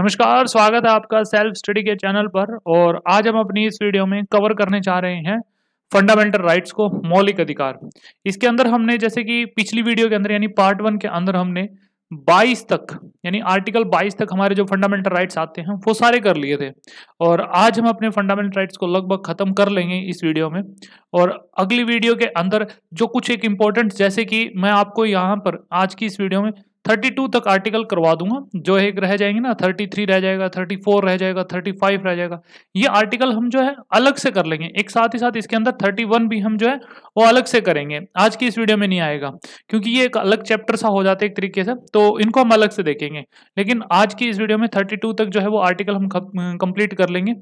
नमस्कार स्वागत है आपका सेल्फ स्टडी के चैनल पर और आज हम अपनी इस वीडियो में कवर करने चाह रहे हैं फंडामेंटल राइट्स को मौलिक अधिकार इसके अंदर हमने जैसे कि पिछली वीडियो के अंदर यानी पार्ट वन के अंदर हमने 22 तक यानी आर्टिकल 22 तक हमारे जो फंडामेंटल राइट्स आते हैं वो सारे कर लिए थे और आज हम अपने फंडामेंटल राइट्स को लगभग खत्म कर लेंगे इस वीडियो में और अगली वीडियो के अंदर जो कुछ एक इम्पोर्टेंट जैसे कि मैं आपको यहाँ पर आज की इस वीडियो में थर्टी टू तक आर्टिकल करवा दूंगा जो एक रह जाएंगे ना थर्टी थ्री रह जाएगा थर्टी फोर रह जाएगा थर्टी फाइव रह जाएगा ये आर्टिकल हम जो है अलग से कर लेंगे एक साथ ही साथ इसके अंदर थर्टी वन भी हम जो है वो अलग से करेंगे आज की इस वीडियो में नहीं आएगा क्योंकि ये एक अलग चैप्टर सा हो जाता है एक तरीके से तो इनको हम अलग से देखेंगे लेकिन आज की इस वीडियो में थर्टी टू तक जो है वो आर्टिकल हम कंप्लीट कर लेंगे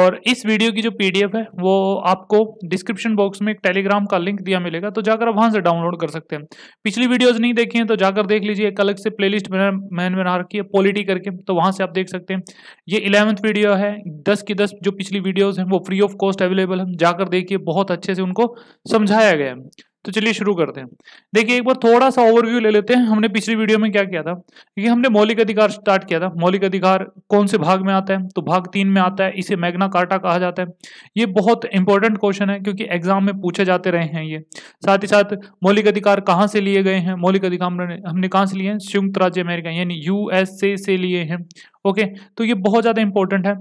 और इस वीडियो की जो पी है वो आपको डिस्क्रिप्शन बॉक्स में एक टेलीग्राम का लिंक दिया मिलेगा तो जाकर आप वहां से डाउनलोड कर सकते हैं पिछली वीडियोज नहीं देखी हैं तो जाकर देख लीजिए कल अलग से प्लेलिस्ट लिस्ट मैंने बना रखी है पॉलिटी करके तो वहाँ से आप देख सकते हैं ये इलेवंथ वीडियो है दस की दस जो पिछली वीडियोस हैं वो फ्री ऑफ कॉस्ट अवेलेबल है जाकर देखिए बहुत अच्छे से उनको समझाया गया है तो चलिए शुरू करते हैं देखिए एक बार थोड़ा सा ओवरव्यू ले लेते हैं हमने पिछली वीडियो में क्या किया था कि हमने मौलिक अधिकार स्टार्ट किया था मौलिक अधिकार कौन से भाग में आता है तो भाग तीन में आता है इसे मैग्ना कार्टा कहा जाता है ये बहुत इंपॉर्टेंट क्वेश्चन है क्योंकि एग्जाम में पूछे जाते रहे हैं ये साथ ही साथ मौलिक अधिकार कहाँ से लिए गए हैं मौलिक अधिकार हमने हमने कहाँ से लिए हैं संयुक्त राज्य अमेरिका यानी यूएसए से लिए हैं ओके तो ये बहुत ज़्यादा इंपॉर्टेंट है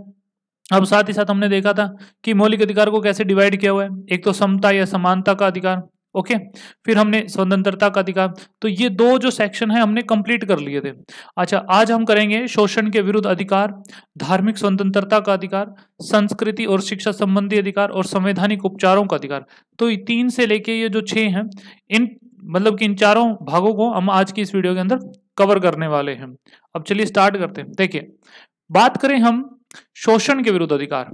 अब साथ ही साथ हमने देखा था कि मौलिक अधिकार को कैसे डिवाइड किया हुआ है एक तो समता या समानता का अधिकार ओके फिर हमने स्वतंत्रता का अधिकार तो ये दो जो सेक्शन है हमने कंप्लीट कर लिए थे अच्छा आज हम करेंगे शोषण के विरुद्ध अधिकार धार्मिक स्वतंत्रता का अधिकार संस्कृति और शिक्षा संबंधी अधिकार और संवैधानिक उपचारों का अधिकार तो ये तीन से लेके ये जो छः हैं इन मतलब कि इन चारों भागों को हम आज की इस वीडियो के अंदर कवर करने वाले हैं अब चलिए स्टार्ट करते हैं देखिए बात करें हम शोषण के विरुद्ध अधिकार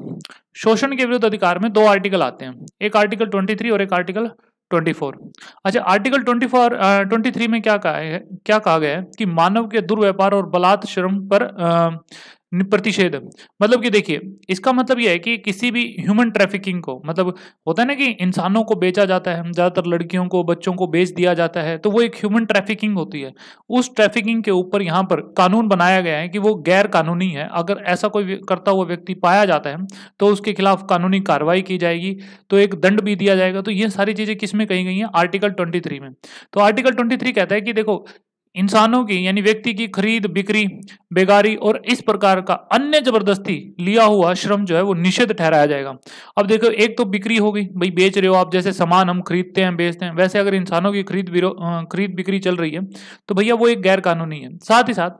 शोषण के विरुद्ध अधिकार में दो आर्टिकल आते हैं एक आर्टिकल 23 और एक आर्टिकल 24 अच्छा आर्टिकल 24 23 में क्या कहा है क्या कहा गया है कि मानव के दुर्व्यापार और बलात्म श्रम पर प्रतिषेध मतलब कि देखिए इसका मतलब यह है कि किसी भी ह्यूमन ट्रैफिकिंग को मतलब होता है ना कि इंसानों को बेचा जाता है ज़्यादातर लड़कियों को बच्चों को बेच दिया जाता है तो वो एक ह्यूमन ट्रैफिकिंग होती है उस ट्रैफिकिंग के ऊपर यहाँ पर कानून बनाया गया है कि वो गैर कानूनी है अगर ऐसा कोई करता हुआ व्यक्ति पाया जाता है तो उसके खिलाफ कानूनी कार्रवाई की जाएगी तो एक दंड भी दिया जाएगा तो ये सारी चीज़ें किस में कही गई हैं आर्टिकल ट्वेंटी में तो आर्टिकल ट्वेंटी कहता है कि देखो इंसानों की यानी व्यक्ति की खरीद बिक्री बेगारी और इस प्रकार का अन्य जबरदस्ती लिया हुआ श्रम जो है वो निषेध ठहराया जाएगा अब देखो एक तो बिक्री हो गई भाई बेच रहे हो आप जैसे सामान हम खरीदते हैं बेचते हैं वैसे अगर इंसानों की खरीद खरीद बिक्री चल रही है तो भैया वो एक गैर कानूनी है साथ ही साथ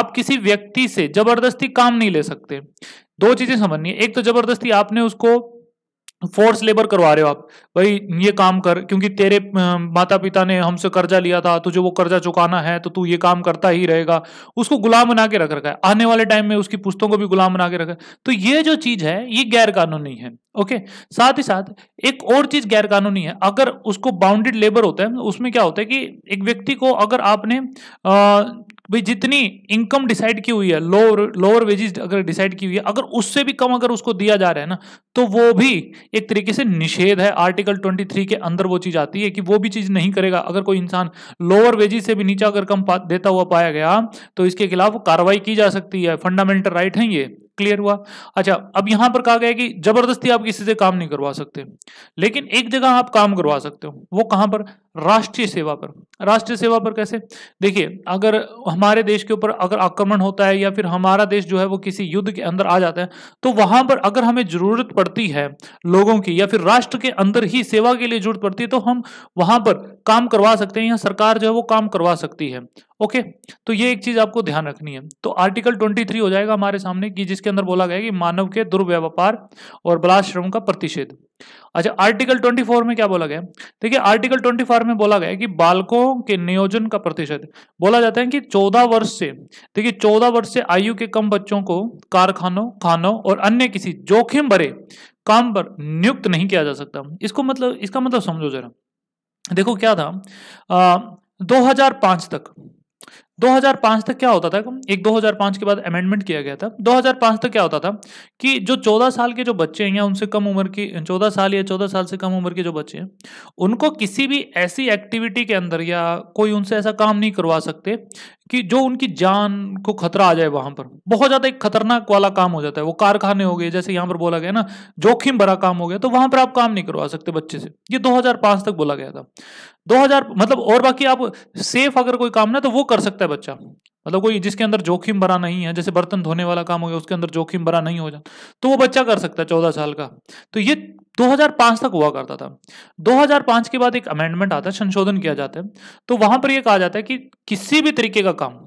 आप किसी व्यक्ति से जबरदस्ती काम नहीं ले सकते दो चीजें समझनी है एक तो जबरदस्ती आपने उसको फोर्स लेबर करवा रहे हो आप भाई ये काम कर क्योंकि तेरे माता पिता ने हमसे कर्जा लिया था तुझे वो कर्जा चुकाना है तो तू ये काम करता ही रहेगा उसको गुलाम बना के रख रखा है आने वाले टाइम में उसकी पुस्तों को भी गुलाम बना के रखा है तो ये जो चीज है ये गैर कानूनी है ओके साथ ही साथ एक और चीज गैर कानूनी है अगर उसको बाउंडेड लेबर होता है उसमें क्या होता है कि एक व्यक्ति को अगर आपने आ, भाई जितनी इनकम डिसाइड की हुई है लोअर लोअर वेजेज अगर डिसाइड की हुई है अगर उससे भी कम अगर उसको दिया जा रहा है ना तो वो भी एक तरीके से निषेध है आर्टिकल 23 के अंदर वो चीज़ आती है कि वो भी चीज़ नहीं करेगा अगर कोई इंसान लोअर वेजेज से भी नीचा अगर कम देता हुआ पाया गया तो इसके खिलाफ कार्रवाई की जा सकती है फंडामेंटल राइट है ये क्लियर हुआ अच्छा अब यहां पर कहा गया कि जबरदस्ती आप किसी से काम नहीं करवा सकते लेकिन एक जगह आप काम करवा सकते हो वो कहां पर राष्ट्रीय सेवा पर राष्ट्रीय सेवा पर कैसे देखिए अगर हमारे देश के ऊपर अगर आक्रमण होता है या फिर हमारा देश जो है वो किसी युद्ध के अंदर आ जाता है तो वहां पर अगर हमें जरूरत पड़ती है लोगों की या फिर राष्ट्र के अंदर ही सेवा के लिए जरूरत पड़ती है तो हम वहां पर काम करवा सकते हैं या सरकार जो है वो काम करवा सकती है ओके तो ये एक चीज आपको ध्यान रखनी है तो आर्टिकल 23 हो जाएगा हमारे सामने कि जिसके अंदर बोला गया कि मानव के दुर्व्यवहार और बलाश्रम का प्रतिषेध अच्छा आर्टिकल 24 में क्या बोला गया देखिए आर्टिकल 24 में बोला गया कि बालकों के नियोजन का प्रतिशत बोला जाता है कि 14 वर्ष से देखिए 14 वर्ष से आयु के कम बच्चों को कारखानों खानों और अन्य किसी जोखिम भरे काम पर नियुक्त नहीं किया जा सकता इसको मतलब इसका मतलब समझो जरा देखो क्या था आ, 2005 तक 2005 तक क्या होता था एक 2005 के बाद अमेंडमेंट किया गया था 2005 तक क्या होता था कि जो 14 साल के जो बच्चे हैं या उनसे कम उम्र की 14 साल या 14 साल से कम उम्र के जो बच्चे हैं उनको किसी भी ऐसी एक्टिविटी के अंदर या कोई उनसे ऐसा काम नहीं करवा सकते कि जो उनकी जान को खतरा आ जाए वहां पर बहुत ज्यादा एक खतरनाक वाला काम हो जाता है वो कारखाने हो गए जैसे यहाँ पर बोला गया ना जोखिम भरा काम हो गया तो वहां पर आप काम नहीं करवा सकते बच्चे से ये 2005 तक बोला गया था 2000 मतलब और बाकी आप सेफ अगर कोई काम ना तो वो कर सकता है बच्चा मतलब कोई जिसके अंदर जोखिम भरा नहीं है जैसे बर्तन धोने वाला काम हो गया उसके अंदर जोखिम भरा नहीं हो जाए तो वो बच्चा कर सकता है चौदह साल का तो ये 2005 तक हुआ करता था 2005 के बाद एक अमेंडमेंट आता है संशोधन किया जाता है तो वहां पर ये कहा जाता है कि किसी भी तरीके का काम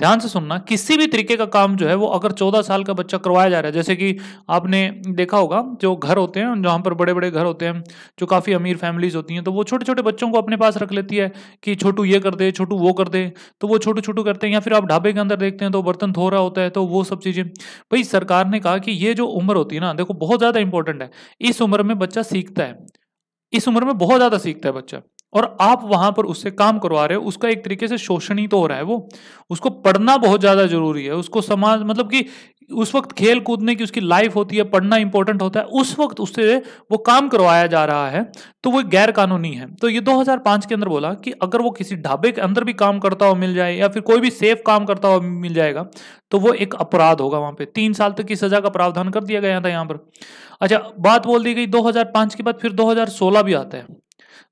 ध्यान से सुनना किसी भी तरीके का काम जो है वो अगर चौदह साल का बच्चा करवाया जा रहा है जैसे कि आपने देखा होगा जो घर होते हैं जहाँ पर बड़े बड़े घर होते हैं जो काफ़ी अमीर फैमिलीज होती हैं तो वो छोटे छोटे बच्चों को अपने पास रख लेती है कि छोटू ये कर दे छोटू वो कर दे तो वो छोटू छोटू करते हैं या फिर आप ढाबे के अंदर देखते हैं तो बर्तन धो रहा होता है तो वो सब चीज़ें भाई सरकार ने कहा कि ये जो उम्र होती है ना देखो बहुत ज़्यादा इंपॉर्टेंट है इस उम्र में बच्चा सीखता है इस उम्र में बहुत ज़्यादा सीखता है बच्चा और आप वहां पर उससे काम करवा रहे हो उसका एक तरीके से शोषण ही तो हो रहा है वो उसको पढ़ना बहुत ज्यादा जरूरी है उसको समाज मतलब कि उस वक्त खेल कूदने की उसकी लाइफ होती है पढ़ना इंपॉर्टेंट होता है उस वक्त उससे वो काम करवाया जा रहा है तो वो गैर कानूनी है तो ये 2005 के अंदर बोला कि अगर वो किसी ढाबे के अंदर भी काम करता हुआ मिल जाए या फिर कोई भी सेफ काम करता हुआ मिल जाएगा तो वो एक अपराध होगा वहां पे तीन साल तक की सजा का प्रावधान कर दिया गया था यहाँ पर अच्छा बात बोल दी गई दो के बाद फिर दो भी आता है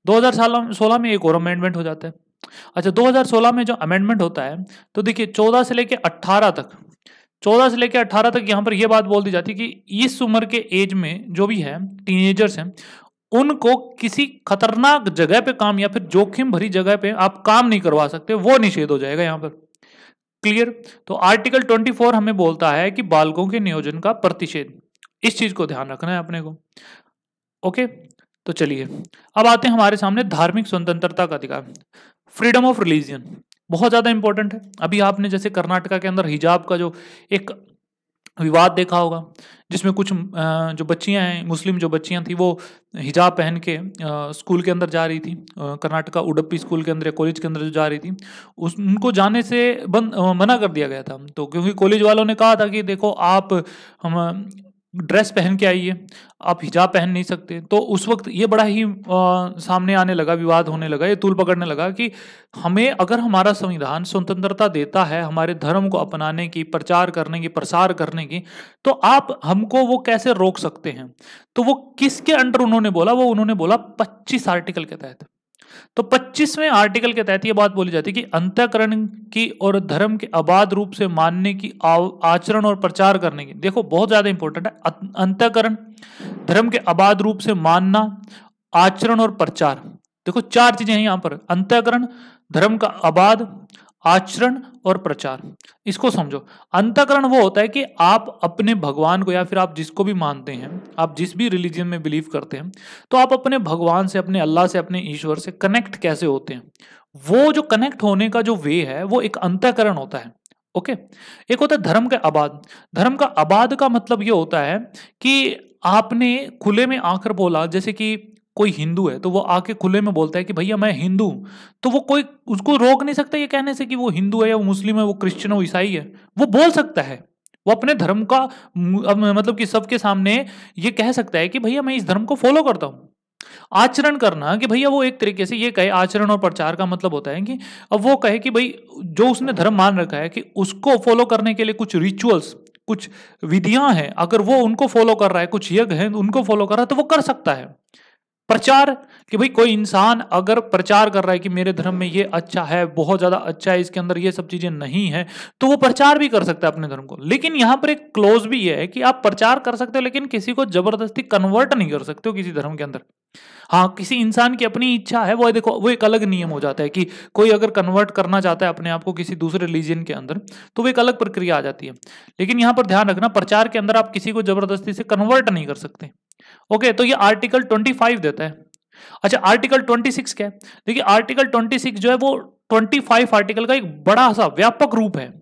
2016 में एक और अमेंडमेंट हो जाता है अच्छा 2016 में जो अमेंडमेंट होता है तो देखिए 14 से लेके 18 तक 14 से लेकर 18 तक यहाँ पर यह बात बोल दी जाती है कि इस उम्र के एज में जो भी है टीनेजर्स हैं उनको किसी खतरनाक जगह पे काम या फिर जोखिम भरी जगह पे आप काम नहीं करवा सकते वो निषेध हो जाएगा यहाँ पर क्लियर तो आर्टिकल 24 हमें बोलता है कि बालकों के नियोजन का प्रतिषेध इस चीज को ध्यान रखना है अपने को ओके तो चलिए अब आते हैं हमारे सामने धार्मिक स्वतंत्रता का अधिकार फ्रीडम ऑफ रिलीजन बहुत ज़्यादा इंपॉर्टेंट है अभी आपने जैसे कर्नाटका के अंदर हिजाब का जो एक विवाद देखा होगा जिसमें कुछ जो बच्चियां हैं मुस्लिम जो बच्चियां थी वो हिजाब पहन के स्कूल के अंदर जा रही थी कर्नाटका उडप्पी स्कूल के अंदर या कॉलेज के अंदर जो जा रही थी उस उनको जाने से बंद मना कर दिया गया था तो क्योंकि कॉलेज वालों ने कहा था कि देखो आप हम ड्रेस पहन के आइए आप हिजाब पहन नहीं सकते तो उस वक्त ये बड़ा ही आ, सामने आने लगा विवाद होने लगा ये तूल पकड़ने लगा कि हमें अगर हमारा संविधान स्वतंत्रता देता है हमारे धर्म को अपनाने की प्रचार करने की प्रसार करने की तो आप हमको वो कैसे रोक सकते हैं तो वो किसके अंडर उन्होंने बोला वो उन्होंने बोला पच्चीस आर्टिकल के तहत तो 25वें आर्टिकल के तहत यह बात बोली जाती है कि अंतकरण की और धर्म के अबाध रूप से मानने की आचरण और प्रचार करने की देखो बहुत ज़्यादा इंपॉर्टेंट है अं- अंतकरण धर्म के अबाध रूप से मानना आचरण और प्रचार देखो चार चीजें हैं यहां पर अंतकरण धर्म का अबाध आचरण और प्रचार इसको समझो अंतकरण वो होता है कि आप अपने भगवान को या फिर आप जिसको भी मानते हैं आप जिस भी रिलीजन में बिलीव करते हैं तो आप अपने भगवान से अपने अल्लाह से अपने ईश्वर से कनेक्ट कैसे होते हैं वो जो कनेक्ट होने का जो वे है वो एक अंतकरण होता है ओके एक होता है धर्म का आबाद धर्म का आबाद का मतलब ये होता है कि आपने खुले में आकर बोला जैसे कि कोई हिंदू है तो वो आके खुले में बोलता है कि भैया मैं हिंदू तो वो कोई उसको रोक नहीं सकता ये कहने से कि वो हिंदू है या वो मुस्लिम है वो क्रिश्चियन है वो ईसाई है वो बोल सकता है वो अपने धर्म का मतलब कि सबके सामने ये कह सकता है कि भैया मैं इस धर्म को फॉलो करता हूँ आचरण करना कि भैया वो एक तरीके से ये कहे आचरण और प्रचार का मतलब होता है कि अब वो कहे कि भाई जो उसने धर्म मान रखा है कि उसको फॉलो करने के लिए कुछ रिचुअल्स कुछ विधियां हैं अगर वो उनको फॉलो कर रहा है कुछ यज्ञ हैं उनको फॉलो कर रहा है तो वो कर सकता है प्रचार कि भाई कोई इंसान अगर प्रचार कर रहा है कि मेरे धर्म में ये अच्छा है बहुत ज्यादा अच्छा है इसके अंदर ये सब चीजें नहीं है तो वो प्रचार भी कर सकता है अपने धर्म को लेकिन यहाँ पर एक क्लोज भी है कि आप प्रचार कर सकते हो लेकिन किसी को जबरदस्ती कन्वर्ट नहीं कर सकते हो किसी धर्म के अंदर हाँ किसी इंसान की अपनी इच्छा है वो देखो वो एक अलग नियम हो जाता है कि कोई अगर कन्वर्ट करना चाहता है अपने आप को किसी दूसरे रिलीजन के अंदर तो वो एक अलग प्रक्रिया आ जाती है लेकिन यहाँ पर ध्यान रखना प्रचार के अंदर आप किसी को जबरदस्ती से कन्वर्ट नहीं कर सकते ओके तो ये आर्टिकल 25 देता है अच्छा आर्टिकल 26 क्या है देखिए आर्टिकल 26 जो है वो 25 आर्टिकल का एक बड़ा सा व्यापक रूप है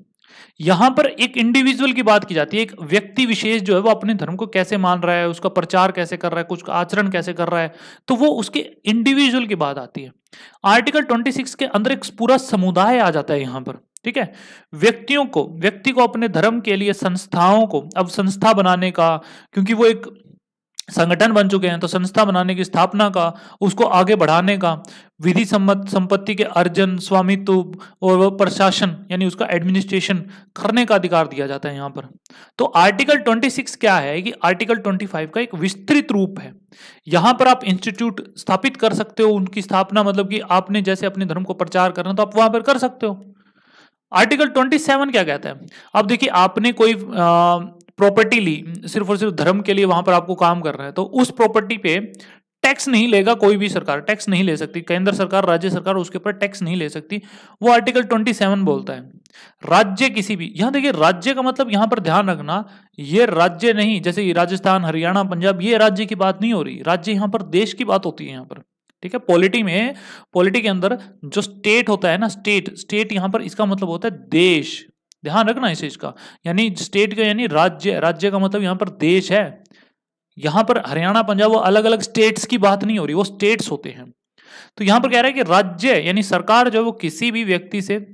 यहां पर एक इंडिविजुअल की बात की जाती है एक व्यक्ति विशेष जो है वो अपने धर्म को कैसे मान रहा है उसका प्रचार कैसे कर रहा है कुछ आचरण कैसे कर रहा है तो वो उसके इंडिविजुअल की बात आती है आर्टिकल 26 के अंदर एक पूरा समुदाय आ जाता है यहां पर ठीक है व्यक्तियों को व्यक्ति को अपने धर्म के लिए संस्थाओं को अब संस्था बनाने का क्योंकि वो एक संगठन बन चुके हैं तो संस्था बनाने की स्थापना का उसको आगे बढ़ाने का विधि सम्मत संपत्ति के अर्जन स्वामित्व और प्रशासन यानी उसका एडमिनिस्ट्रेशन करने का अधिकार दिया जाता है यहाँ पर तो आर्टिकल 26 क्या है कि आर्टिकल 25 का एक विस्तृत रूप है यहाँ पर आप इंस्टीट्यूट स्थापित कर सकते हो उनकी स्थापना मतलब कि आपने जैसे अपने धर्म को प्रचार करना तो आप वहां पर कर सकते हो आर्टिकल 27 क्या कहता है अब देखिए आपने कोई प्रॉपर्टी ली सिर्फ और सिर्फ धर्म के लिए वहां पर आपको काम कर करना है तो उस प्रॉपर्टी पे टैक्स नहीं लेगा कोई भी सरकार टैक्स नहीं ले सकती केंद्र सरकार राज्य सरकार उसके ऊपर टैक्स नहीं ले सकती वो आर्टिकल 27 बोलता है राज्य किसी भी यहां देखिए राज्य का मतलब यहां पर ध्यान रखना ये राज्य नहीं जैसे राजस्थान हरियाणा पंजाब ये राज्य की बात नहीं हो रही राज्य यहां पर देश की बात होती है यहां पर ठीक है पॉलिटी में पॉलिटी के अंदर जो स्टेट होता है ना स्टेट स्टेट यहां पर इसका मतलब होता है देश ध्यान रखना इसे इसका यानी स्टेट का यानी राज्य राज्य का मतलब यहाँ पर देश है यहाँ पर हरियाणा पंजाब वो अलग अलग स्टेट्स की बात नहीं हो रही वो स्टेट्स होते हैं तो यहाँ पर कह रहा है कि राज्य यानी सरकार जो वो किसी भी व्यक्ति से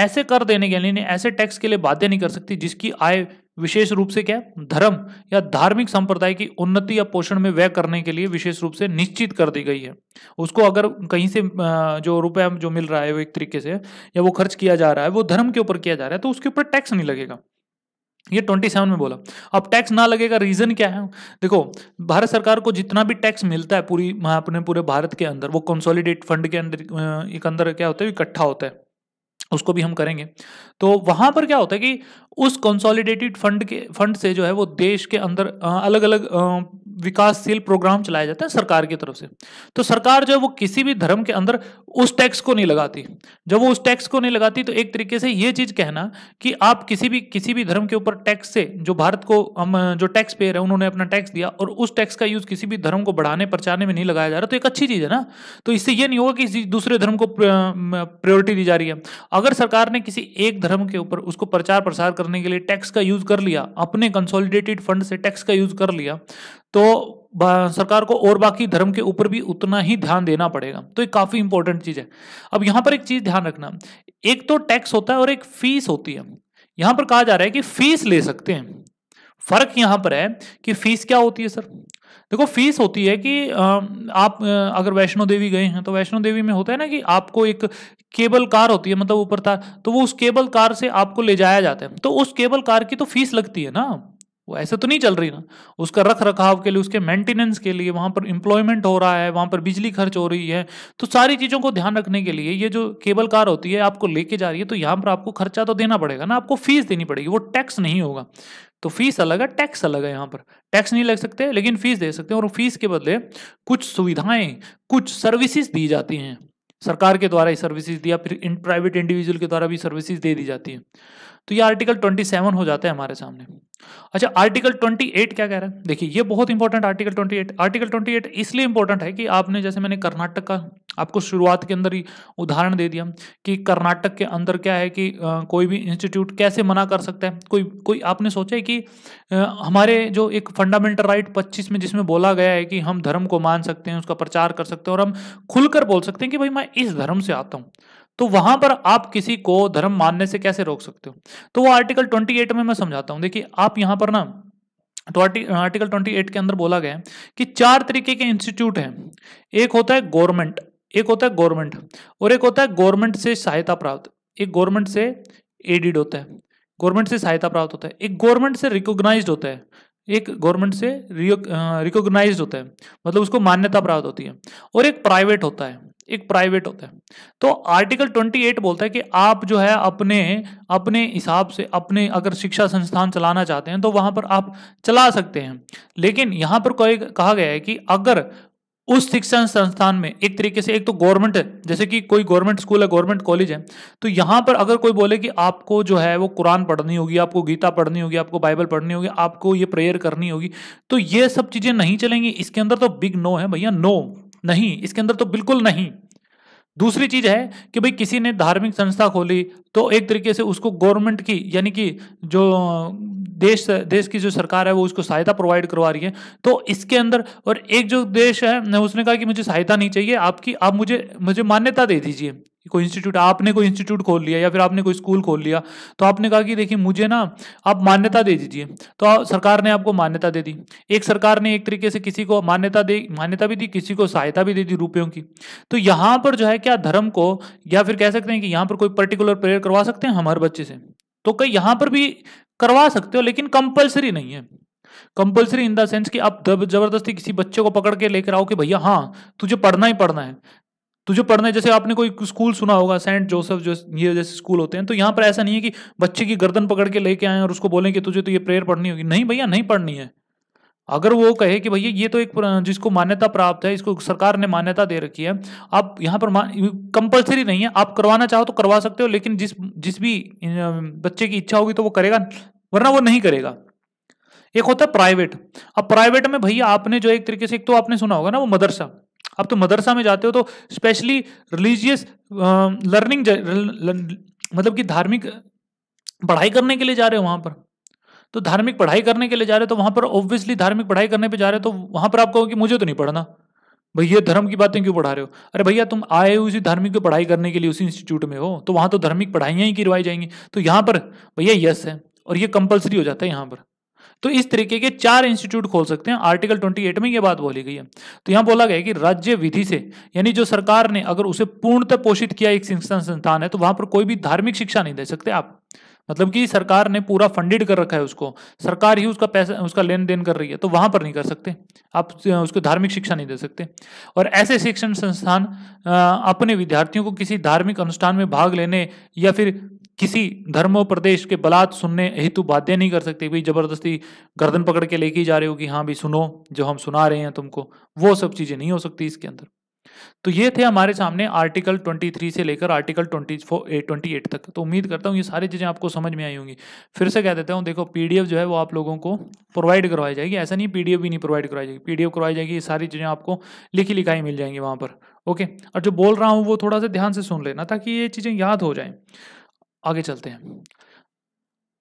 ऐसे कर देने के लिए ऐसे टैक्स के लिए बाध्य नहीं कर सकती जिसकी आय विशेष रूप से क्या धर्म या धार्मिक संप्रदाय की उन्नति या पोषण में व्यय करने के लिए विशेष रूप से निश्चित कर दी गई है उसको अगर कहीं से जो रुपया जो मिल रहा है वो एक तरीके से या वो खर्च किया जा रहा है वो धर्म के ऊपर किया जा रहा है तो उसके ऊपर टैक्स नहीं लगेगा ये ट्वेंटी सेवन में बोला अब टैक्स ना लगेगा रीजन क्या है देखो भारत सरकार को जितना भी टैक्स मिलता है पूरी अपने पूरे भारत के अंदर वो कंसोलिडेट फंड के अंदर एक अंदर क्या होता है इकट्ठा होता है उसको भी हम करेंगे तो वहां पर क्या होता है कि उस कंसोलिडेटेड फंड के फंड से जो है वो देश के अंदर अलग अलग विकासशील प्रोग्राम चलाया जाता है सरकार की तरफ से तो सरकार जो है वो किसी भी धर्म के अंदर उस टैक्स को नहीं लगाती जब वो उस टैक्स को नहीं लगाती तो एक तरीके से ये चीज़ कहना कि आप किसी भी किसी भी धर्म के ऊपर टैक्स से जो भारत को हम जो टैक्स पेयर है उन्होंने अपना टैक्स दिया और उस टैक्स का यूज़ किसी भी धर्म को बढ़ाने प्रचारने में नहीं लगाया जा रहा तो एक अच्छी चीज़ है ना तो इससे यह नहीं होगा कि दूसरे धर्म को प्रायोरिटी दी जा रही है अगर सरकार ने किसी एक धर्म के ऊपर उसको प्रचार प्रसार करने के लिए टैक्स का यूज कर लिया अपने कंसोलिडेटेड फंड से टैक्स का यूज कर लिया तो सरकार को और बाकी धर्म के ऊपर भी उतना ही ध्यान देना पड़ेगा तो ये काफी इंपॉर्टेंट चीज है अब यहां पर एक चीज ध्यान रखना एक तो टैक्स होता है और एक फीस होती है यहां पर कहा जा रहा है कि फीस ले सकते हैं फर्क यहां पर है कि फीस क्या होती है सर देखो फीस होती है कि आप अगर वैष्णो देवी गए हैं तो वैष्णो देवी में होता है ना कि आपको एक केबल कार होती है मतलब ऊपर तार तो वो उस केबल कार से आपको ले जाया जाता है तो उस केबल कार की तो फीस लगती है ना वो ऐसे तो नहीं चल रही ना उसका रख रखाव के लिए उसके मेंटेनेंस के लिए वहां पर एम्प्लॉयमेंट हो रहा है वहां पर बिजली खर्च हो रही है तो सारी चीज़ों को ध्यान रखने के लिए ये जो केबल कार होती है आपको लेके जा रही है तो यहां पर आपको खर्चा तो देना पड़ेगा ना आपको फीस देनी पड़ेगी वो टैक्स नहीं होगा तो फीस अलग है टैक्स अलग है यहाँ पर टैक्स नहीं लग सकते लेकिन फीस दे सकते हैं और फीस के बदले कुछ सुविधाएं कुछ सर्विसेज दी जाती हैं सरकार के द्वारा ही सर्विसेज दिया फिर इन प्राइवेट इंडिविजुअल के द्वारा भी सर्विसेज दे दी जाती हैं तो ये आर्टिकल ट्वेंटी सेवन हो जाता है हमारे सामने अच्छा आर्टिकल 28 क्या कह रहा है देखिए ये बहुत इंपॉर्टेंट आर्टिकल 28 आर्टिकल 28 इसलिए इंपॉर्टेंट है कि आपने जैसे मैंने कर्नाटक का आपको शुरुआत के अंदर ही उदाहरण दे दिया कि कर्नाटक के अंदर क्या है कि आ, कोई भी इंस्टीट्यूट कैसे मना कर सकता है कोई कोई आपने सोचा है कि आ, हमारे जो एक फंडामेंटल राइट पच्चीस में जिसमें बोला गया है कि हम धर्म को मान सकते हैं उसका प्रचार कर सकते हैं और हम खुलकर बोल सकते हैं कि भाई मैं इस धर्म से आता हूँ तो वहां पर आप किसी को धर्म मानने से कैसे रोक सकते हो तो वो आर्टिकल ट्वेंटी एट में मैं समझाता हूँ देखिए आप यहाँ पर ना तो आर्टिकल ट्वेंटी एट के अंदर बोला गया है कि चार तरीके के इंस्टीट्यूट हैं एक होता है गवर्नमेंट एक होता है गवर्नमेंट और एक होता है गवर्नमेंट से सहायता प्राप्त एक गवर्नमेंट से एडिड होता है गवर्नमेंट से सहायता प्राप्त होता है एक गवर्नमेंट से रिकोगनाइज होता है एक गवर्नमेंट से रिकोगनाइज होता है मतलब उसको मान्यता प्राप्त होती है और एक प्राइवेट होता है एक प्राइवेट होता है तो आर्टिकल 28 बोलता है कि आप जो है अपने अपने हिसाब से अपने अगर शिक्षा संस्थान चलाना चाहते हैं तो वहां पर आप चला सकते हैं लेकिन यहां पर कोई कहा गया है कि अगर उस शिक्षण संस्थान में एक तरीके से एक तो गवर्नमेंट है जैसे कि कोई गवर्नमेंट स्कूल है गवर्नमेंट कॉलेज है तो यहां पर अगर कोई बोले कि आपको जो है वो कुरान पढ़नी होगी आपको गीता पढ़नी होगी आपको बाइबल पढ़नी होगी आपको ये प्रेयर करनी होगी तो ये सब चीज़ें नहीं चलेंगी इसके अंदर तो बिग नो है भैया नो नहीं इसके अंदर तो बिल्कुल नहीं दूसरी चीज है कि भाई किसी ने धार्मिक संस्था खोली तो एक तरीके से उसको गवर्नमेंट की यानी कि जो देश देश की जो सरकार है वो उसको सहायता प्रोवाइड करवा रही है तो इसके अंदर और एक जो देश है उसने कहा कि मुझे सहायता नहीं चाहिए आपकी आप मुझे मुझे मान्यता दे दीजिए कोई इंस्टीट्यूट आपने कोई इंस्टीट्यूट खोल लिया या फिर आपने कोई स्कूल खोल लिया तो आपने कहा कि देखिए मुझे ना आप मान्यता दे दीजिए तो सरकार ने आपको मान्यता दे दी एक सरकार ने एक तरीके से किसी को मान्यता दे मान्यता भी दी किसी को सहायता भी दे दी रुपयों की तो यहाँ पर जो है क्या धर्म को या फिर कह सकते हैं कि यहाँ पर कोई पर्टिकुलर प्रेयर करवा सकते हैं हम हर बच्चे से तो कई यहाँ पर भी करवा सकते हो लेकिन कंपल्सरी नहीं है कंपल्सरी इन द सेंस कि आप जबरदस्ती किसी बच्चे को पकड़ के लेकर आओ कि भैया हाँ तुझे पढ़ना ही पढ़ना है तो जो पढ़ने जैसे आपने कोई स्कूल सुना होगा सेंट जोसेफ जो ये जैसे स्कूल होते हैं तो यहाँ पर ऐसा नहीं है कि बच्चे की गर्दन पकड़ के लेके आए और उसको बोलें कि तुझे तो ये प्रेयर पढ़नी होगी नहीं भैया नहीं पढ़नी है अगर वो कहे कि भैया ये तो एक जिसको मान्यता प्राप्त है इसको सरकार ने मान्यता दे रखी है आप यहाँ पर कंपलसरी नहीं है आप करवाना चाहो तो करवा सकते हो लेकिन जिस जिस भी बच्चे की इच्छा होगी तो वो करेगा वरना वो नहीं करेगा एक होता है प्राइवेट अब प्राइवेट में भैया आपने जो एक तरीके से एक तो आपने सुना होगा ना वो मदरसा अब तो मदरसा में जाते हो तो स्पेशली रिलीजियस लर्निंग मतलब कि धार्मिक पढ़ाई करने के लिए जा रहे हो वहां पर तो धार्मिक पढ़ाई करने के लिए जा रहे हो तो वहाँ पर ऑब्वियसली धार्मिक पढ़ाई करने पे जा रहे हो तो वहां पर आप कहो कि मुझे तो नहीं पढ़ना भैया धर्म की बातें क्यों पढ़ा रहे हो अरे भैया तुम आए हो उसी धार्मिक की पढ़ाई करने के लिए उसी इंस्टीट्यूट में हो तो वहाँ तो धार्मिक पढ़ाइयाँ ही करवाई जाएंगी तो यहाँ पर भैया यस है और ये कंपलसरी हो जाता है यहाँ पर तो इस तरीके के चार इंस्टीट्यूट खोल सकते हैं आर्टिकल 28 में यह बात बोली गई है तो यहां बोला गया कि राज्य विधि से यानी जो सरकार ने अगर उसे पूर्णतः पोषित किया एक शिक्षण संस्थान है तो वहां पर कोई भी धार्मिक शिक्षा नहीं दे सकते आप मतलब कि सरकार ने पूरा फंडेड कर रखा है उसको सरकार ही उसका पैसा उसका लेन देन कर रही है तो वहां पर नहीं कर सकते आप उसको धार्मिक शिक्षा नहीं दे सकते और ऐसे शिक्षण संस्थान अपने विद्यार्थियों को किसी धार्मिक अनुष्ठान में भाग लेने या फिर किसी धर्म प्रदेश के बलात् सुनने हेतु बाध्य नहीं कर सकते भाई जबरदस्ती गर्दन पकड़ के लेके जा रहे हो कि हाँ भाई सुनो जो हम सुना रहे हैं तुमको वो सब चीज़ें नहीं हो सकती इसके अंदर तो ये थे हमारे सामने आर्टिकल 23 से लेकर आर्टिकल 24 28 तक तो उम्मीद करता हूँ ये सारी चीज़ें आपको समझ में आई होंगी फिर से कह देता हूँ देखो पीडीएफ जो है वो आप लोगों को प्रोवाइड करवाई जाएगी ऐसा नहीं पीडीएफ भी नहीं प्रोवाइड करवाई जाएगी पीडीएफ करवाई जाएगी ये सारी चीज़ें आपको लिखी लिखाई मिल जाएंगी वहाँ पर ओके और जो बोल रहा हूँ वो थोड़ा सा ध्यान से सुन लेना ताकि ये चीज़ें याद हो जाएँ आगे चलते हैं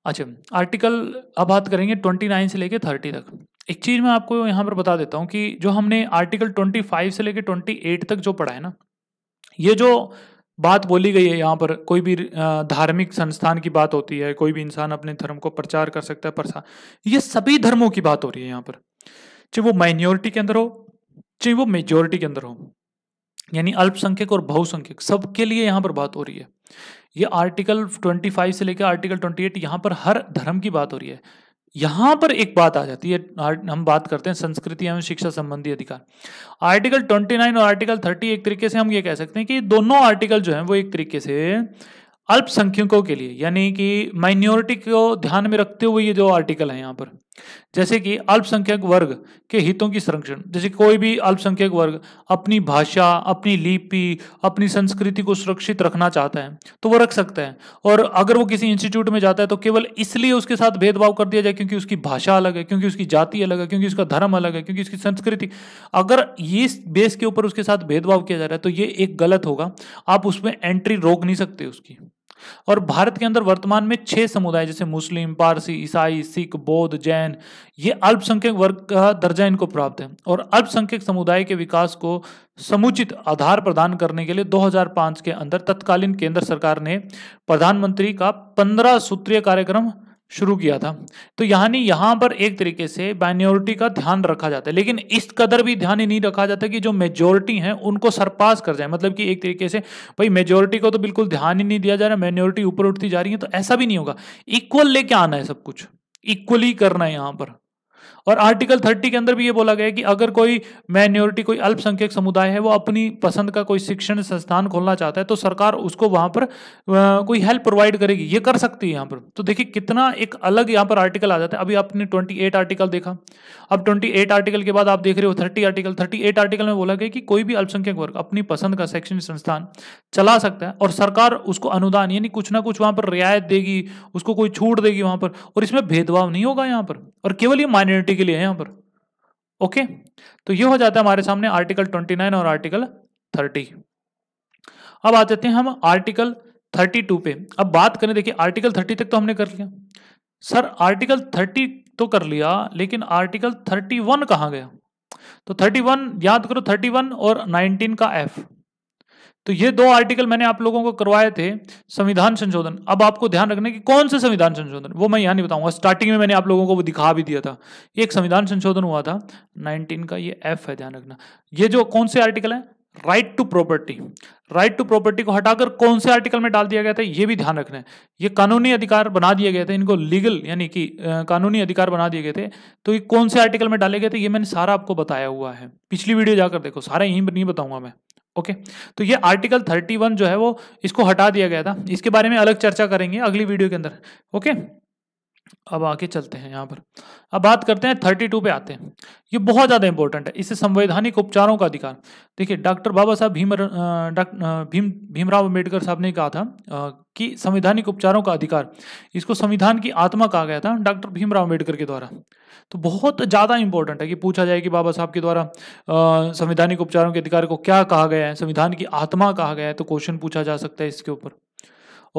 अच्छा आर्टिकल अब बात करेंगे नाइन से लेके थर्टी तक एक चीज़ मैं आपको यहाँ पर बता देता हूँ कि जो हमने आर्टिकल 25 से लेकर 28 तक जो पढ़ा है ना ये जो बात बोली गई है यहाँ पर कोई भी धार्मिक संस्थान की बात होती है कोई भी इंसान अपने धर्म को प्रचार कर सकता है प्रसार ये सभी धर्मों की बात हो रही है यहाँ पर चाहे वो माइनॉरिटी के अंदर हो चाहे वो मेजोरिटी के अंदर हो यानी अल्पसंख्यक और बहुसंख्यक सबके लिए यहाँ पर बात हो रही है ये आर्टिकल 25 से लेकर आर्टिकल 28 यहाँ पर हर धर्म की बात हो रही है यहां पर एक बात आ जाती है हम बात करते हैं संस्कृति एवं शिक्षा संबंधी अधिकार आर्टिकल 29 और आर्टिकल 30 एक तरीके से हम ये कह सकते हैं कि दोनों आर्टिकल जो हैं वो एक तरीके से अल्पसंख्यकों के लिए यानी कि माइनॉरिटी को ध्यान में रखते हुए ये जो आर्टिकल है यहाँ पर जैसे कि अल्पसंख्यक वर्ग के हितों की संरक्षण जैसे कोई भी अल्पसंख्यक वर्ग अपनी भाषा अपनी लिपि अपनी संस्कृति को सुरक्षित रखना चाहता है तो वो रख सकता है और अगर वो किसी इंस्टीट्यूट में जाता है तो केवल इसलिए उसके साथ भेदभाव कर दिया जाए क्योंकि उसकी भाषा अलग है क्योंकि उसकी जाति अलग है क्योंकि उसका धर्म अलग है क्योंकि उसकी संस्कृति अगर इस बेस के ऊपर उसके साथ भेदभाव किया जा रहा है तो ये एक गलत होगा आप उसमें एंट्री रोक नहीं सकते उसकी और भारत के अंदर वर्तमान में छह समुदाय जैसे मुस्लिम पारसी ईसाई सिख बौद्ध जैन ये अल्पसंख्यक वर्ग का दर्जा इनको प्राप्त है और अल्पसंख्यक समुदाय के विकास को समुचित आधार प्रदान करने के लिए 2005 के अंदर तत्कालीन केंद्र सरकार ने प्रधानमंत्री का पंद्रह सूत्रीय कार्यक्रम शुरू किया था तो यानी यहाँ पर एक तरीके से माइनॉरिटी का ध्यान रखा जाता है लेकिन इस कदर भी ध्यान ही नहीं रखा जाता कि जो मेजोरिटी हैं उनको सरपास कर जाए मतलब कि एक तरीके से भाई मेजोरिटी को तो बिल्कुल ध्यान ही नहीं दिया जा रहा माइनॉरिटी ऊपर उठती जा रही है तो ऐसा भी नहीं होगा इक्वल लेके आना है सब कुछ इक्वली करना है यहाँ पर और आर्टिकल थर्टी के अंदर भी ये बोला गया कि अगर कोई माइनॉरिटी कोई अल्पसंख्यक समुदाय है वो अपनी पसंद का कोई शिक्षण संस्थान खोलना चाहता है तो सरकार उसको वहां पर आ, कोई हेल्प प्रोवाइड करेगी ये कर सकती है यहाँ पर तो देखिए कितना एक अलग यहाँ पर आर्टिकल आ जाता है अभी आपने ट्वेंटी एट आर्टिकल देखा अब ट्वेंटी एट आर्टिकल के बाद आप देख रहे हो thirty article thirty eight article में बोला गया कि कोई भी अल्पसंख्यक वर्ग अपनी पसंद का शैक्षणिक संस्थान चला सकता है और सरकार उसको अनुदान यानी कुछ ना कुछ वहां पर रियायत देगी उसको कोई छूट देगी वहां पर और इसमें भेदभाव नहीं होगा यहाँ पर और केवल ये माइनॉरिटी सेफ्टी के लिए है यहां पर ओके तो ये हो जाता है हमारे सामने आर्टिकल 29 और आर्टिकल 30 अब आ जाते हैं हम आर्टिकल 32 पे अब बात करें देखिए आर्टिकल 30 तक तो हमने कर लिया सर आर्टिकल 30 तो कर लिया लेकिन आर्टिकल 31 कहाँ गया तो 31 याद करो 31 और 19 का एफ तो ये दो आर्टिकल मैंने आप लोगों को करवाए थे संविधान संशोधन अब आपको ध्यान रखना कि कौन से संविधान संशोधन वो मैं यहाँ नहीं बताऊंगा स्टार्टिंग में मैंने आप लोगों को वो दिखा भी दिया था एक संविधान संशोधन हुआ था 19 का ये एफ है ध्यान रखना ये जो कौन से आर्टिकल है right to property right to property को हटाकर कौन से आर्टिकल में डाल दिया गया था ये भी ध्यान रखना है ये कानूनी अधिकार बना दिए गए थे इनको लीगल यानी कि कानूनी अधिकार बना दिए गए थे तो ये कौन से आर्टिकल में डाले गए थे ये मैंने सारा आपको बताया हुआ है पिछली वीडियो जाकर देखो सारा यहीं नहीं बताऊंगा मैं ओके तो ये आर्टिकल 31 जो है वो इसको हटा दिया गया था इसके बारे में अलग चर्चा करेंगे अगली वीडियो के अंदर ओके अब आगे चलते हैं यहाँ पर अब बात करते हैं थर्टी टू पे आते हैं ये बहुत ज़्यादा इंपॉर्टेंट है इसे संवैधानिक उपचारों का अधिकार देखिए डॉक्टर बाबा साहब भीम भीम भीमराव अम्बेडकर साहब ने कहा था कि संवैधानिक उपचारों का अधिकार इसको संविधान की आत्मा कहा गया था डॉक्टर भीमराव अम्बेडकर के द्वारा तो बहुत ज़्यादा इंपॉर्टेंट है कि पूछा जाए कि बाबा साहब के द्वारा संवैधानिक उपचारों के अधिकार को क्या कहा गया है संविधान की आत्मा कहा गया है तो क्वेश्चन पूछा जा सकता है इसके ऊपर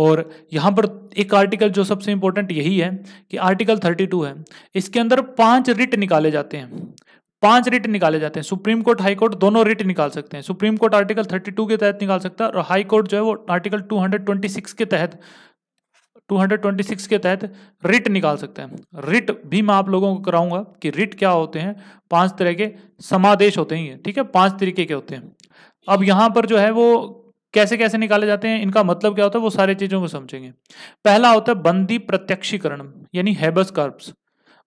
और यहाँ पर एक आर्टिकल जो सबसे इम्पोर्टेंट यही है कि आर्टिकल 32 है इसके अंदर पांच रिट निकाले जाते हैं पांच रिट निकाले जाते हैं सुप्रीम कोर्ट हाई कोर्ट दोनों रिट निकाल सकते हैं सुप्रीम कोर्ट आर्टिकल 32 के तहत निकाल सकता है और हाई कोर्ट जो है वो आर्टिकल 226 के तहत 226 के तहत रिट निकाल सकते हैं रिट भी मैं आप लोगों को कराऊंगा कि रिट क्या होते हैं पांच तरह के समादेश होते हैं ठीक है पांच तरीके के होते हैं अब यहाँ पर जो है वो कैसे कैसे निकाले जाते हैं इनका मतलब क्या होता है वो सारे चीजों को समझेंगे पहला होता है बंदी प्रत्यक्षीकरण यानी हैबस कर्प्स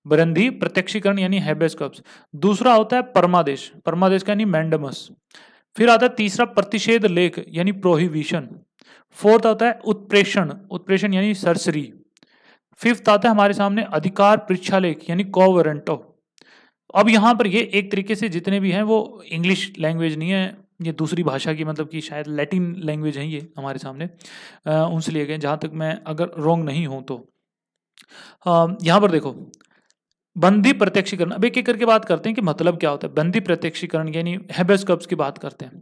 बरंदी प्रत्यक्षीकरण यानी हैबस कर्प्स दूसरा होता है परमादेश परमादेश यानी मैंडमस फिर आता है तीसरा प्रतिषेध लेख यानी प्रोहिबिशन फोर्थ आता है उत्प्रेषण उत्प्रेषण यानी सरसरी फिफ्थ आता है हमारे सामने अधिकार परीक्षा लेख यानी कोवरेंटो अब यहाँ पर ये एक तरीके से जितने भी हैं वो इंग्लिश लैंग्वेज नहीं है ये दूसरी भाषा की मतलब कि शायद लैटिन लैंग्वेज है ये हमारे सामने उनसे लिए गए जहाँ तक मैं अगर रॉन्ग नहीं हूँ तो यहाँ पर देखो बंदी प्रत्यक्षीकरण अब एक एक करके बात करते हैं कि मतलब क्या होता है बंदी प्रत्यक्षीकरण यानी हैबेस कब्स की बात करते हैं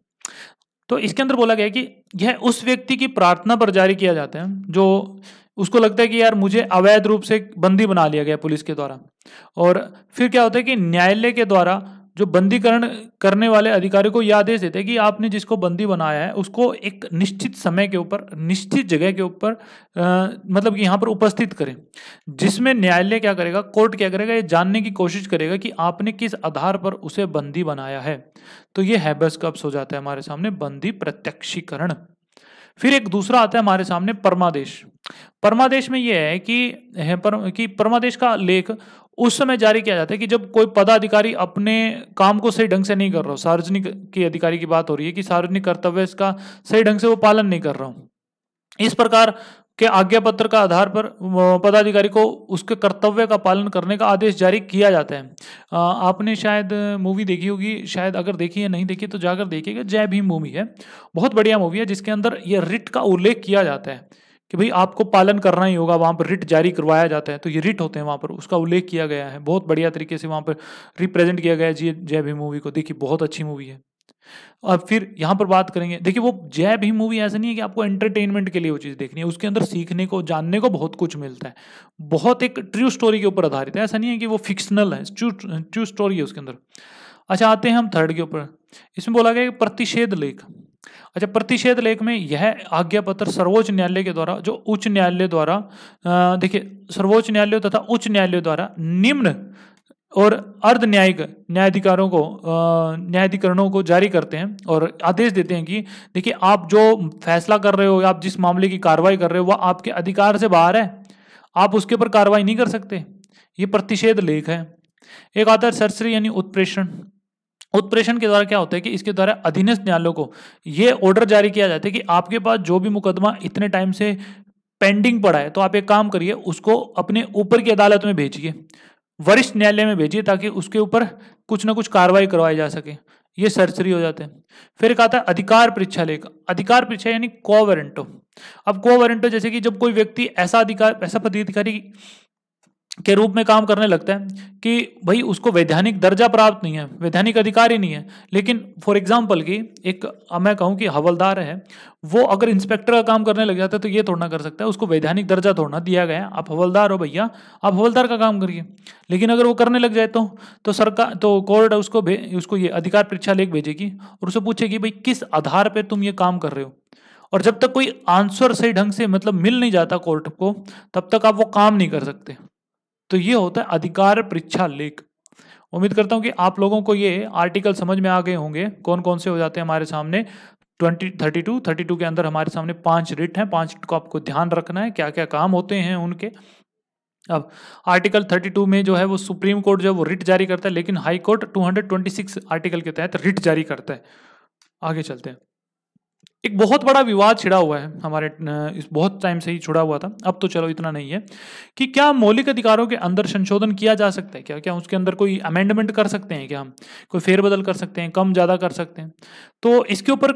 तो इसके अंदर बोला गया कि यह उस व्यक्ति की प्रार्थना पर जारी किया जाता है जो उसको लगता है कि यार मुझे अवैध रूप से बंदी बना लिया गया पुलिस के द्वारा और फिर क्या होता है कि न्यायालय के द्वारा जो बंदीकरण करने वाले अधिकारी को यह आदेश देते हैं कि आपने जिसको बंदी बनाया है उसको एक निश्चित समय के ऊपर निश्चित जगह के ऊपर मतलब कि यहाँ पर उपस्थित करें जिसमें न्यायालय क्या करेगा कोर्ट क्या करेगा ये जानने की कोशिश करेगा कि आपने किस आधार पर उसे बंदी बनाया है तो ये हैबस कब्स हो जाता है हमारे सामने बंदी प्रत्यक्षीकरण फिर एक दूसरा आता है हमारे सामने परमादेश परमादेश में यह है कि है पर, कि परमादेश का लेख उस समय जारी किया जाता है कि जब कोई पदाधिकारी अपने काम को सही ढंग से नहीं कर रहा हो सार्वजनिक के अधिकारी की बात हो रही है कि सार्वजनिक कर्तव्य इसका सही ढंग से वो पालन नहीं कर रहा हूं इस प्रकार के आज्ञा पत्र का आधार पर पदाधिकारी को उसके कर्तव्य का पालन करने का आदेश जारी किया जाता है आपने शायद मूवी देखी होगी शायद अगर देखी या नहीं देखी तो जाकर देखिएगा जय भीम मूवी है बहुत बढ़िया मूवी है जिसके अंदर यह रिट का उल्लेख किया जाता है कि भाई आपको पालन करना ही होगा वहाँ पर रिट जारी करवाया जाता है तो ये रिट होते हैं वहाँ पर उसका उल्लेख किया गया है बहुत बढ़िया तरीके से वहाँ पर रिप्रेजेंट किया गया है जी जय भीम मूवी को देखिए बहुत अच्छी मूवी है अब फिर यहाँ पर बात करेंगे देखिए वो जय भीम मूवी ऐसा नहीं है कि आपको एंटरटेनमेंट के लिए वो चीज़ देखनी है उसके अंदर सीखने को जानने को बहुत कुछ मिलता है बहुत एक ट्रू स्टोरी के ऊपर आधारित है ऐसा नहीं है कि वो फिक्शनल है ट्रू स्टोरी है उसके अंदर अच्छा आते हैं हम थर्ड के ऊपर इसमें बोला गया कि प्रतिषेध लेख अच्छा प्रतिषेध लेख में यह आज्ञा पत्र सर्वोच्च न्यायालय के द्वारा जो उच्च न्यायालय द्वारा देखिए सर्वोच्च न्यायालय तथा उच्च न्यायालय द्वारा निम्न और अर्ध न्यायिक न्यायाधिकारों को न्यायाधिकरणों को जारी करते हैं और आदेश देते हैं कि देखिए आप जो फैसला कर रहे हो आप जिस मामले की कार्रवाई कर रहे हो वह आपके अधिकार से बाहर है आप उसके ऊपर कार्रवाई नहीं कर सकते ये प्रतिषेध लेख है एक आता है सरसरी यानी उत्प्रेषण उत्प्रेषण के द्वारा क्या होता है कि इसके द्वारा अधीनस्थ न्यायालयों को ये ऑर्डर जारी किया जाता है कि आपके पास जो भी मुकदमा इतने टाइम से पेंडिंग पड़ा है तो आप एक काम करिए उसको अपने ऊपर की अदालत में भेजिए वरिष्ठ न्यायालय में भेजिए ताकि उसके ऊपर कुछ ना कुछ कार्रवाई करवाई जा सके ये सर्जरी हो जाते हैं फिर एक आता है अधिकार परीक्षा लेख अधिकार परीक्षा यानी कोवरेंटो अब कोवरेंटो जैसे कि जब कोई व्यक्ति ऐसा अधिकार ऐसा पदाधिकारी के रूप में काम करने लगता है कि भाई उसको वैधानिक दर्जा प्राप्त नहीं है वैधानिक अधिकार ही नहीं है लेकिन फॉर एग्जाम्पल की एक मैं कहूँ कि हवलदार है वो अगर इंस्पेक्टर का काम करने लग जाता है तो ये थोड़ा कर सकता है उसको वैधानिक दर्जा थोड़ा दिया गया है आप हवलदार हो भैया आप हवलदार का काम करिए लेकिन अगर वो करने लग जाए तो तो सरकार तो कोर्ट उसको उसको ये अधिकार परीक्षा लेख भेजेगी और उसे पूछेगी भाई किस आधार पर तुम ये काम कर रहे हो और जब तक कोई आंसर सही ढंग से मतलब मिल नहीं जाता कोर्ट को तब तक आप वो काम नहीं कर सकते तो ये होता है अधिकार परीक्षा लेख उम्मीद करता हूं कि आप लोगों को ये आर्टिकल समझ में आ गए होंगे कौन कौन से हो जाते हैं हमारे सामने twenty thirty two thirty two के अंदर हमारे सामने पांच रिट हैं पांच को आपको ध्यान रखना है क्या क्या काम होते हैं उनके अब आर्टिकल 32 में जो है वो सुप्रीम कोर्ट जो है वो रिट जारी करता है लेकिन हाई कोर्ट 226 आर्टिकल के तहत रिट जारी करता है आगे चलते हैं एक बहुत बड़ा विवाद छिड़ा हुआ है हमारे इस बहुत टाइम से ही छुड़ा हुआ था अब तो चलो इतना नहीं है कि क्या मौलिक अधिकारों के अंदर संशोधन किया जा सकता है क्या क्या उसके अंदर कोई अमेंडमेंट कर सकते हैं क्या हम कोई फेरबदल कर सकते हैं कम ज़्यादा कर सकते हैं तो इसके ऊपर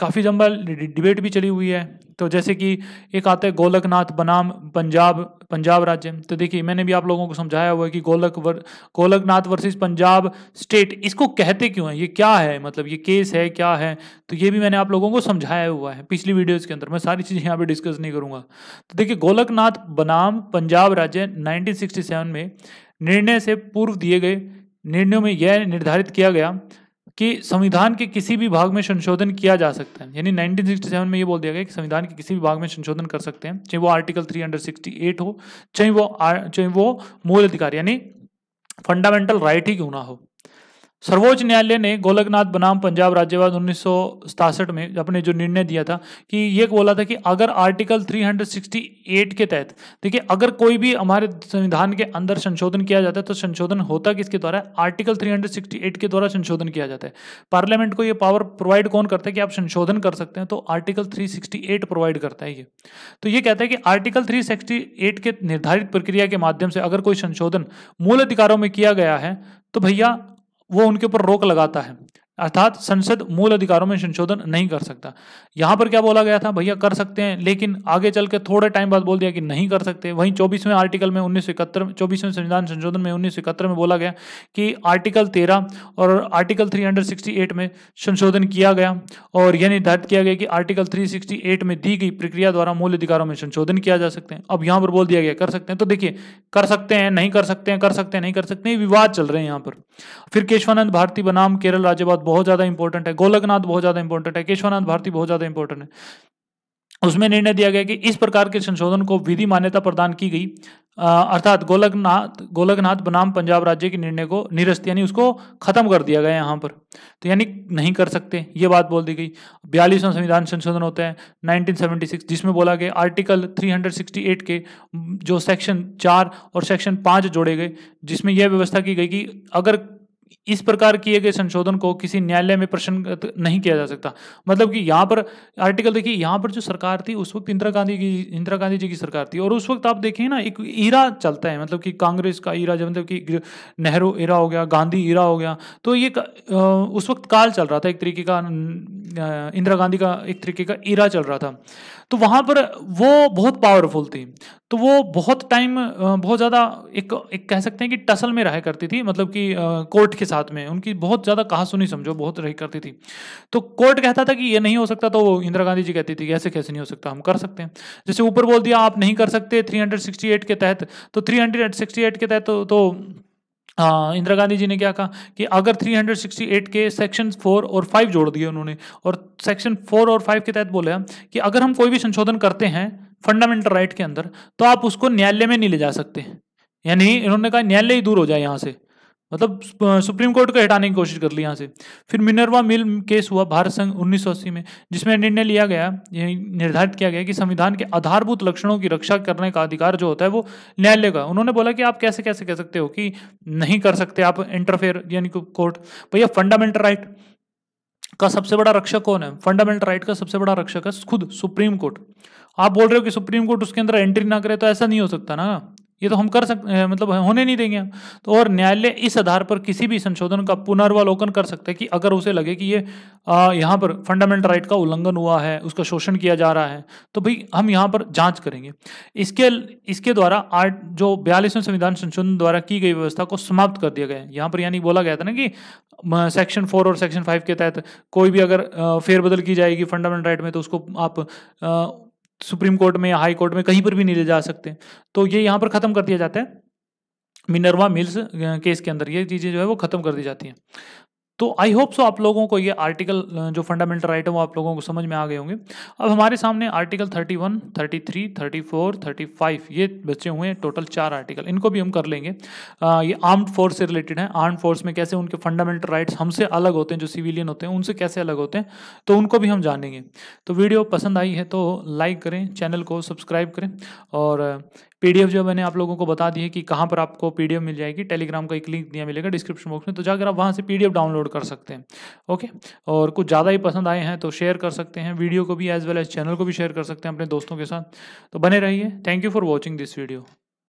काफ़ी लंबा डिबेट भी चली हुई है तो जैसे कि एक आता है गोलकनाथ बनाम पंजाब पंजाब राज्य तो देखिए मैंने भी आप लोगों को समझाया हुआ है कि गोलक वर, गोलकनाथ वर्सेस पंजाब स्टेट इसको कहते क्यों है ये क्या है मतलब ये केस है क्या है तो ये भी मैंने आप लोगों को समझाया हुआ है पिछली वीडियोज़ के अंदर मैं सारी चीज़ें यहाँ पर डिस्कस नहीं करूँगा तो देखिए गोलकनाथ बनाम पंजाब राज्य नाइनटीन में निर्णय से पूर्व दिए गए निर्णयों में यह निर्धारित किया गया कि संविधान के किसी भी भाग में संशोधन किया जा सकता है यानी 1967 में ये बोल दिया गया कि संविधान के किसी भी भाग में संशोधन कर सकते हैं चाहे वो आर्टिकल 368 हो चाहे वो चाहे वो मूल अधिकार यानी फंडामेंटल राइट ही क्यों ना हो सर्वोच्च न्यायालय ने गोलकनाथ बनाम पंजाब राज्यवाद उन्नीस में अपने जो निर्णय दिया था कि ये बोला था कि अगर आर्टिकल 368 के तहत देखिए अगर कोई भी हमारे संविधान के अंदर संशोधन किया जाता है तो संशोधन होता किसके द्वारा आर्टिकल 368 के द्वारा संशोधन किया जाता है पार्लियामेंट को ये पावर प्रोवाइड कौन करता है कि आप संशोधन कर सकते हैं तो आर्टिकल थ्री प्रोवाइड करता है ये तो ये कहता है कि आर्टिकल थ्री के निर्धारित प्रक्रिया के माध्यम से अगर कोई संशोधन मूल अधिकारों में किया गया है तो भैया वो उनके ऊपर रोक लगाता है अर्थात संसद मूल अधिकारों में संशोधन नहीं कर सकता यहाँ पर क्या बोला गया था भैया कर सकते हैं लेकिन आगे चल के थोड़े टाइम बाद बोल दिया कि नहीं कर सकते वहीं चौबीसवें आर्टिकल में उन्नीस सौ इकहत्तर चौबीसवें संविधान संशोधन में उन्नीस सौ इकहत्तर में बोला गया कि आर्टिकल तेरह और article three hundred sixty eight में संशोधन किया गया और यह निर्धारित किया गया कि आर्टिकल थ्री सिक्सटी एट में दी गई प्रक्रिया द्वारा मूल अधिकारों में संशोधन किया जा सकते हैं अब यहाँ पर बोल दिया गया कर सकते हैं तो देखिए कर सकते हैं नहीं कर सकते हैं कर सकते हैं नहीं कर सकते हैं विवाद चल रहे हैं यहाँ पर फिर केशवानंद भारती बनाम केरल राज्यवाद बहुत ज़्यादा इंपॉर्टेंट है गोलकनाथ बहुत ज़्यादा इंपॉर्टेंट है केशवानंद भारती बहुत ज़्यादा इंपॉर्टेंट है उसमें निर्णय दिया गया कि इस प्रकार के संशोधन को विधि मान्यता प्रदान की गई अर्थात गोलकनाथ गोलकनाथ बनाम पंजाब राज्य के निर्णय को निरस्त यानी उसको खत्म कर दिया गया यहाँ पर तो यानी नहीं कर सकते ये बात बोल दी गई बयालीसवां संविधान संशोधन होता है 1976 जिसमें बोला गया आर्टिकल 368 के जो सेक्शन चार और सेक्शन पाँच जोड़े गए जिसमें यह व्यवस्था की गई कि अगर इस प्रकार किए गए संशोधन को किसी न्यायालय में प्रश्न नहीं किया जा सकता मतलब कि यहाँ पर आर्टिकल देखिए यहाँ पर जो सरकार थी उस वक्त इंदिरा गांधी की इंदिरा गांधी जी की सरकार थी और उस वक्त आप देखिए ना एक ईरा चलता है मतलब कि कांग्रेस का ईरा मतलब कि नेहरू ईरा हो गया गांधी ईरा हो गया तो ये उस वक्त काल चल रहा था एक तरीके का इंदिरा गांधी का एक तरीके का ईरा चल रहा था तो वहाँ पर वो बहुत पावरफुल थी तो वो बहुत टाइम बहुत ज़्यादा एक एक कह सकते हैं कि टसल में रहा करती थी मतलब कि कोर्ट के साथ में उनकी बहुत ज़्यादा कहा सुनी समझो बहुत रही करती थी तो कोर्ट कहता था कि ये नहीं हो सकता तो इंदिरा गांधी जी कहती थी ऐसे कैसे नहीं हो सकता हम कर सकते हैं जैसे ऊपर बोल दिया आप नहीं कर सकते 368 के तहत तो 368 के तहत तो, तो इंदिरा गांधी जी ने क्या कहा कि अगर 368 के सेक्शन फोर और फाइव जोड़ दिए उन्होंने और सेक्शन फोर और फाइव के तहत बोला कि अगर हम कोई भी संशोधन करते हैं फंडामेंटल राइट के अंदर तो आप उसको न्यायालय में नहीं ले जा सकते यानी इन्होंने कहा न्यायालय ही दूर हो जाए यहाँ से मतलब सुप्रीम कोर्ट को हटाने की कोशिश कर ली यहाँ से फिर मिनरवा मिल केस हुआ भारत संघ उन्नीस में जिसमें निर्णय लिया गया निर्धारित किया गया कि संविधान के आधारभूत लक्षणों की रक्षा करने का अधिकार जो होता है वो न्यायालय का उन्होंने बोला कि आप कैसे कैसे कह सकते हो कि नहीं कर सकते आप इंटरफेयर यानी कोर्ट भैया फंडामेंटल राइट का सबसे बड़ा रक्षक कौन है फंडामेंटल राइट का सबसे बड़ा रक्षक है खुद सुप्रीम कोर्ट आप बोल रहे हो कि सुप्रीम कोर्ट उसके अंदर एंट्री ना करे तो ऐसा नहीं हो सकता ना ये तो हम कर हैं मतलब होने नहीं देंगे हम तो और न्यायालय इस आधार पर किसी भी संशोधन का पुनर्वालोकन कर सकते हैं कि अगर उसे लगे कि ये आ, यहाँ पर फंडामेंटल राइट का उल्लंघन हुआ है उसका शोषण किया जा रहा है तो भाई हम यहाँ पर जांच करेंगे इसके इसके द्वारा आठ जो बयालीसवें संविधान संशोधन द्वारा की गई व्यवस्था को समाप्त कर दिया गया है यहाँ पर यानी बोला गया था ना कि सेक्शन फोर और सेक्शन फाइव के तहत कोई भी अगर फेरबदल की जाएगी फंडामेंटल राइट में तो उसको आप सुप्रीम कोर्ट में या हाई कोर्ट में कहीं पर भी नहीं ले जा सकते तो ये यहाँ पर ख़त्म कर दिया जाता है मिनरवा मिल्स केस के अंदर ये चीज़ें जो है वो ख़त्म कर दी जाती हैं तो आई होप सो आप लोगों को ये आर्टिकल जो फंडामेंटल राइट है वो आप लोगों को समझ में आ गए होंगे अब हमारे सामने आर्टिकल 31, 33, 34, 35 ये बचे हुए हैं टोटल चार आर्टिकल इनको भी हम कर लेंगे आ, ये आर्म्ड फोर्स से रिलेटेड हैं आर्म्ड फोर्स में कैसे उनके फंडामेंटल राइट्स हमसे अलग होते हैं जो सिविलियन होते हैं उनसे कैसे अलग होते हैं तो उनको भी हम जानेंगे तो वीडियो पसंद आई है तो लाइक करें चैनल को सब्सक्राइब करें और पीडीएफ जो मैंने आप लोगों को बता दी है कि कहाँ पर आपको पीडीएफ मिल जाएगी टेलीग्राम का एक लिंक दिया मिलेगा डिस्क्रिप्शन बॉक्स में तो जाकर आप वहाँ से पीडीएफ डाउनलोड कर सकते हैं ओके और कुछ ज़्यादा ही पसंद आए हैं तो शेयर कर सकते हैं वीडियो को भी एज वेल एज चैनल को भी शेयर कर सकते हैं अपने दोस्तों के साथ तो बने रहिए thank you for watching this video